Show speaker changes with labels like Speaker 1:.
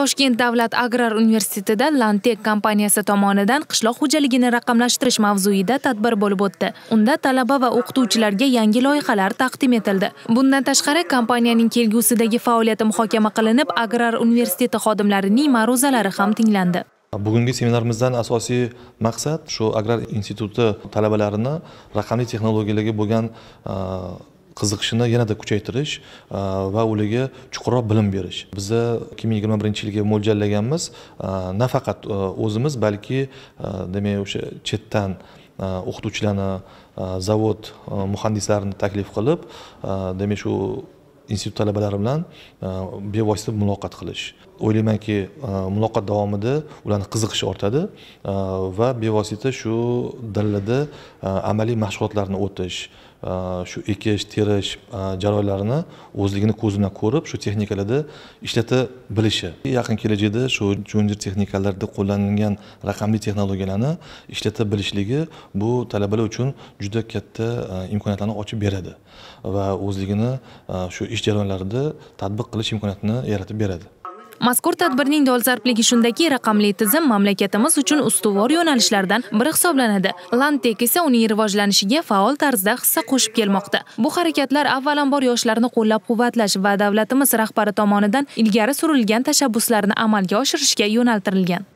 Speaker 1: toshkent davlat agrar universitetida lantek kompaniyasi tomonidan qishloq xo'jaligini raqamlashtirish mavzuida tadbir bo'lib o'tdi unda talaba va o'qituvchilarga yangi loyihalar taqdim etildi bundan tashqari kompaniyaning kelgusidagi faoliyati muhokama qilinib agrar universiteti xodimlarining ma'ruzalari ham tinglandi
Speaker 2: bugungi seminarimizdan asosiy maqsad shu agrar instituti talabalarini raqamli texnologiyalarga bo'lgan qiziqishini yanada kuchaytirish e, va ularga chuqurroq bilim berish biza ikki ming yigirma birinchi yilga mo'ljallaganmiz e, nafaqat e, o'zimiz balki demak o'sha chetdan o'qituvchilarni zavod muhandislarini taklif qilib demak shu institut talabalari bilan bevosita muloqot qilish o'ylaymanki e, muloqot davomida ularni qiziqishi ortadi e, va bevosita shu dalada e, amaliy mashg'ulotlarni o'tish shu ekish terish jarayonlarini o'zligini ko'z bilan ko'rib shu texnikalarda ishlata bilishi yaqin kelajakda shu junior texnikalarda qo'llanilgan raqamli texnologiyalarni ishlata bilishligi bu talabalar uchun juda katta imkoniyatlarni ochib beradi va o'zligini shu ish jarayonlarida tadbiq qilish imkoniyatini yaratib beradi
Speaker 1: mazkur tadbirning dolzarbligi shundaki raqamli tizim mamlakatimiz uchun ustuvor yo'nalishlardan biri hisoblanadi lantek esa uning rivojlanishiga faol tarzda hissa qo'shib kelmoqda bu harakatlar avvalambor yoshlarni qo'llab quvvatlash va davlatimiz rahbari tomonidan ilgari surilgan tashabbuslarni amalga oshirishga yo'naltirilgan